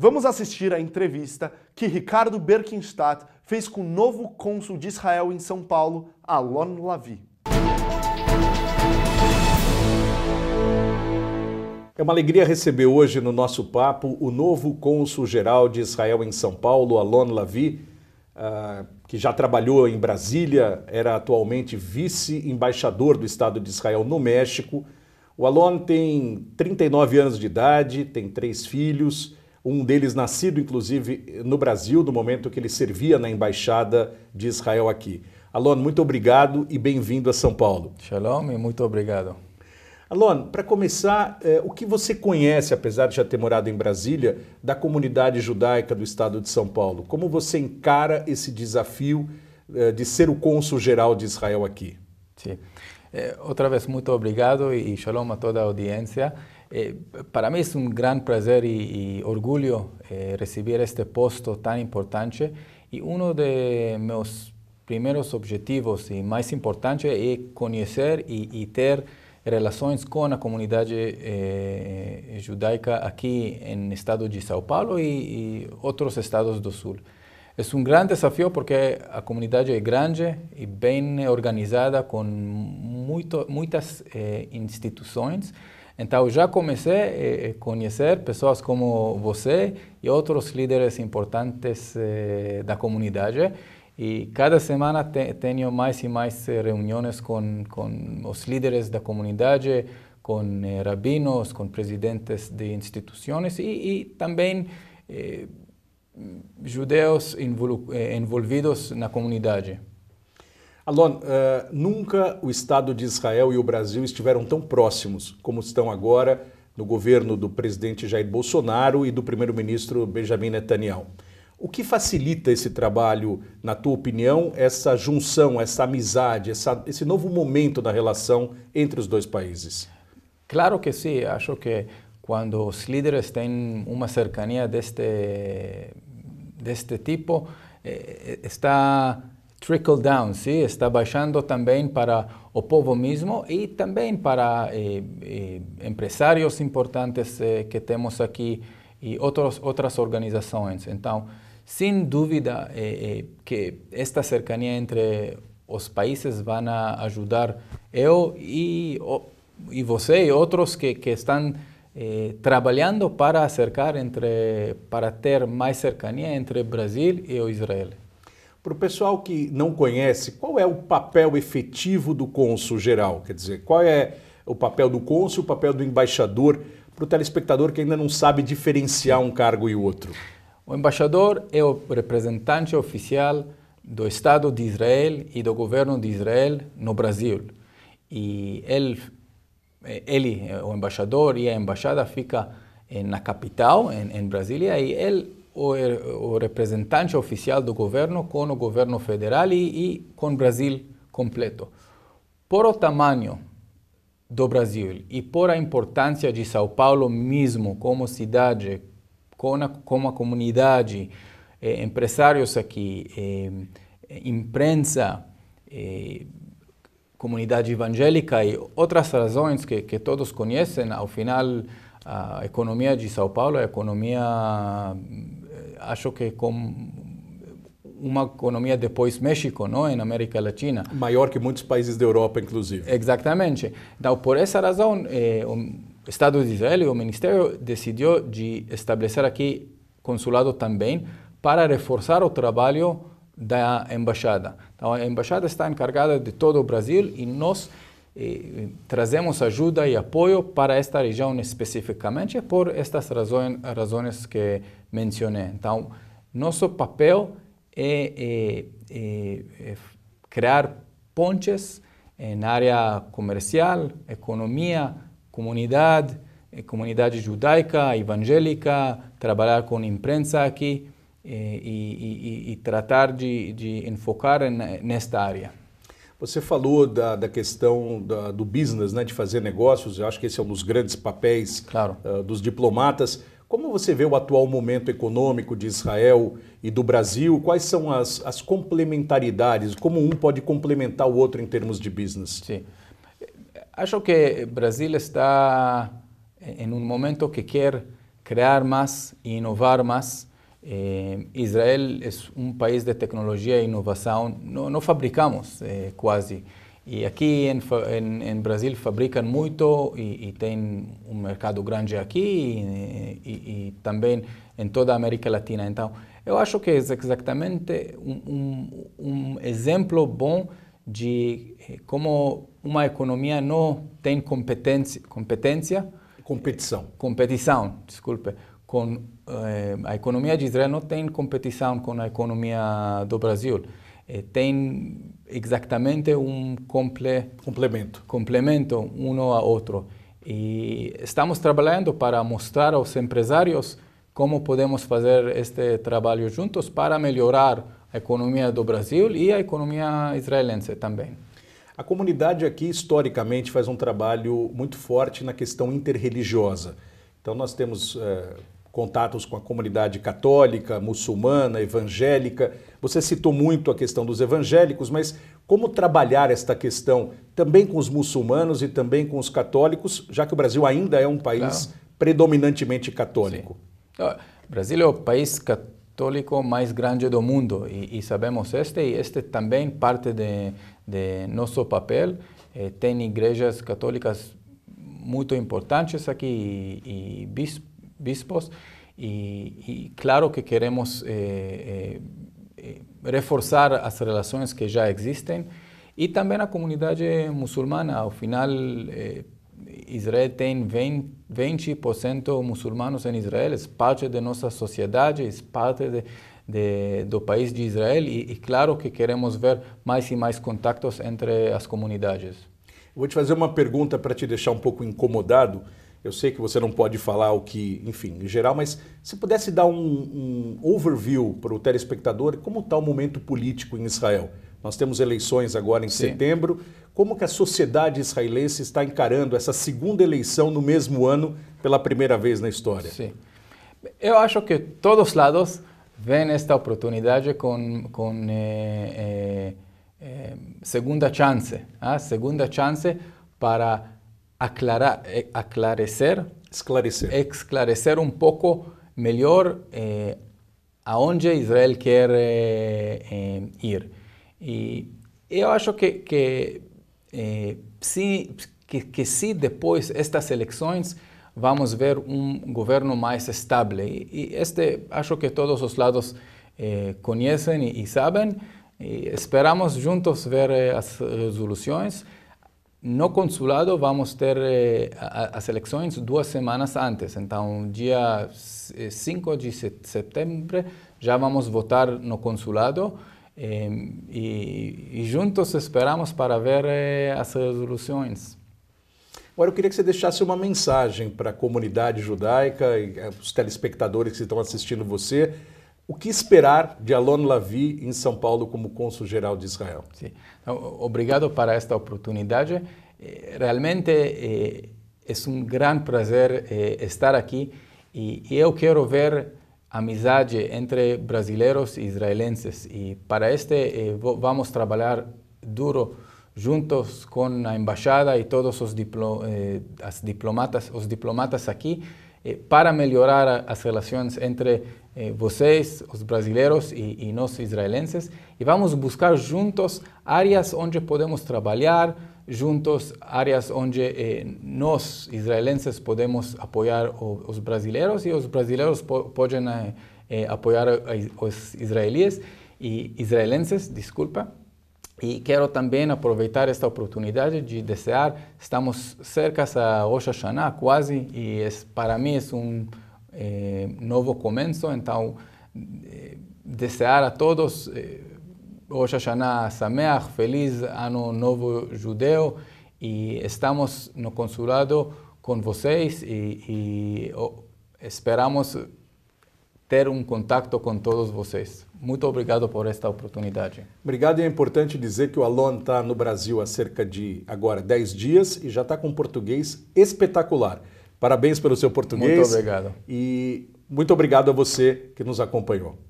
Vamos assistir à entrevista que Ricardo Berkenstadt fez com o novo cônsul de Israel em São Paulo, Alon Lavi. É uma alegria receber hoje no nosso papo o novo cônsul-geral de Israel em São Paulo, Alon Lavi, ah, que já trabalhou em Brasília, era atualmente vice-embaixador do Estado de Israel no México. O Alon tem 39 anos de idade, tem três filhos, um deles nascido inclusive no Brasil, no momento que ele servia na embaixada de Israel aqui. Alon, muito obrigado e bem-vindo a São Paulo. Shalom e muito obrigado. Alon, para começar, eh, o que você conhece, apesar de já ter morado em Brasília, da comunidade judaica do estado de São Paulo? Como você encara esse desafio eh, de ser o cônsul geral de Israel aqui? Sim. Eh, outra vez, muito obrigado e shalom a toda a audiência. Eh, para mí es un gran placer y, y orgullo eh, recibir este puesto tan importante y uno de mis primeros objetivos y más importante es conocer y, y tener relaciones con la comunidad eh, judaica aquí en el estado de Sao Paulo y, y, otros estados del sur. Es un gran desafío porque la comunidad es grande y bien organizada con muitas muchas eh, instituciones. Então, eu já comecei a eh, eh, conhecer pessoas como você e outros líderes importantes eh, da comunidade. E cada semana tenho mais e mais reuniões com, com os líderes da comunidade, com rabinos, com presidentes de instituições e, e também eh, judeus envolvidos na comunidade. Alon, uh, nunca o Estado de Israel e o Brasil estiveram tão próximos como estão agora no governo do presidente Jair Bolsonaro e do primeiro-ministro Benjamin Netanyahu. O que facilita esse trabalho, na tua opinião, essa junção, essa amizade, essa, esse novo momento da relação entre os dois países? Claro que sim. Acho que quando os líderes têm uma cercania deste, deste tipo, eh, está trickle down, sim, está baixando também para o povo mesmo e também para eh, eh, empresários importantes eh, que temos aqui e outros, outras organizações. Então, sem dúvida eh, eh, que esta cercania entre os países vai ajudar eu e, o, e você e outros que, que estão eh, trabalhando para acercar entre, para ter mais cercania entre Brasil e o Israel. Para o pessoal que não conhece, qual é o papel efetivo do cônsul geral? Quer dizer, qual é o papel do cônsul, o papel do embaixador, para o telespectador que ainda não sabe diferenciar um cargo e outro? O embaixador é o representante oficial do Estado de Israel e do governo de Israel no Brasil. E eh, ele, ele eh, o embaixador e a embaixada fica eh, na capital, em, em Brasília, e ele o, o representante oficial do governo com o governo federal e, e com o Brasil completo. Por o tamanho do Brasil e por a importância de São Paulo mesmo como cidade, como a, a comunidade, eh, empresários aqui, eh, eh, imprensa, eh, comunidade evangélica e outras razões que, que todos conhecem, ao final a economia de São Paulo é a economia acho que com uma economia depois México, não, em América Latina. Maior que muitos países da Europa, inclusive. Exatamente. Então, por essa razão, eh, o Estado de Israel e o Ministério decidiu de estabelecer aqui consulado também para reforçar o trabalho da embaixada. Então, a embaixada está encarregada de todo o Brasil e nós eh, trazemos ajuda e apoio para esta região especificamente por estas razões, razões que mencionei. Então, nosso papel é, é, é, é criar pontes na área comercial, economia, comunidade, eh, comunidade judaica, evangélica, trabalhar com imprensa aqui e, eh, e, e, e tratar de, de enfocar nesta área. Você falou da, da questão da, do business, né, de fazer negócios. Eu acho que esse é um dos grandes papéis claro. uh, dos diplomatas. Como você vê o atual momento econômico de Israel e do Brasil? Quais são as, as complementaridades? Como um pode complementar o outro em termos de business? Sim. Acho que o Brasil está em um momento que quer criar mais e inovar mais. Eh, Israel é um país de tecnologia e inovação. Não, não fabricamos eh, quase. E aqui em, em, em Brasil fabricam muito e, e, tem um mercado grande aqui e, e, e, também em toda a América Latina. Então, eu acho que é exatamente um, um, um exemplo bom de eh, como uma economia não tem competência, competência competição, competição, desculpe, com eh, a economia de Israel não tem competição com a economia do Brasil. Eh, tem exatamente um comple... complemento. complemento um ao outro. E estamos trabalhando para mostrar aos empresários como podemos fazer este trabalho juntos para melhorar a economia do Brasil e a economia israelense também. A comunidade aqui, historicamente, faz um trabalho muito forte na questão interreligiosa. Então, nós temos eh, contatos com a comunidade católica, muçulmana, evangélica. Você citou muito a questão dos evangélicos, mas como trabalhar esta questão também com os muçulmanos e também com os católicos, já que o Brasil ainda é um país claro. predominantemente católico? o ah, Brasil é o país católico mais grande do mundo e, e sabemos este e este também parte de, de nosso papel. Eh, tem igrejas católicas muito importantes aqui e, e bispos bispos e, claro que queremos eh, eh, eh reforçar as relações que já existem e também a comunidade muçulmana. Ao final, eh, Israel tem 20%, 20 muçulmanos em Israel, é parte da nossa sociedade, é parte de, de, do país de Israel e, e claro que queremos ver mais e mais contactos entre as comunidades. Vou te fazer uma pergunta para te deixar um pouco incomodado. Eu sei que você não pode falar o que, enfim, em geral, mas se pudesse dar um, um overview para o telespectador, como está o momento político em Israel? Nós temos eleições agora em Sim. setembro. Como que a sociedade israelense está encarando essa segunda eleição no mesmo ano pela primeira vez na história? Sim. Eu acho que todos os lados veem esta oportunidade com, com eh, eh, eh segunda chance, a ah, segunda chance para aclarar, eh, aclarecer, esclarecer, esclarecer um pouco melhor eh, aonde Israel quer eh, eh, ir. E eu acho que, que eh, se que, que, se depois estas eleições vamos ver um governo mais estável e, e, este acho que todos os lados eh, conhecem e, e sabem. E esperamos juntos ver as resoluções. No consulado vamos ter eh, as eleições duas semanas antes, então dia 5 de setembro já vamos votar no consulado eh, e, e, juntos esperamos para ver eh, as resoluções. Agora eu queria que você deixasse uma mensagem para a comunidade judaica e eh, os telespectadores que estão assistindo você o que esperar de Alon Lavi em São Paulo como cônsul-geral de Israel? Sim. obrigado para esta oportunidade. Eh, realmente é, eh, é um grande prazer eh, estar aqui e, eu quero ver amizade entre brasileiros e israelenses e para este vamos trabalhar duro juntos com a embaixada e todos os diplo, as diplomatas, os diplomatas aqui Eh, para mejorar las relaciones entre eh, vocês, los brasileiros y y israelenses, Y vamos a buscar juntos áreas donde podemos trabajar, juntos áreas donde eh, israelenses, podemos apoyar a los brasileiros y los brasileiros pueden eh, eh, apoyar a los israelíes y israelenses, disculpa. E quero também aproveitar esta oportunidade de desejar, estamos cerca a Rosh Hashanah quase, e é, para mim é um é, novo começo, então é, eh, desejar a todos é, Rosh Hashanah Sameach, feliz ano novo judeu, e estamos no consulado com vocês e, e oh, esperamos ter um contato com todos vocês. Muito obrigado por esta oportunidade. Obrigado e é importante dizer que o Alon está no Brasil há cerca de agora 10 dias e já está com um português espetacular. Parabéns pelo seu português. Muito obrigado. E muito obrigado a você que nos acompanhou.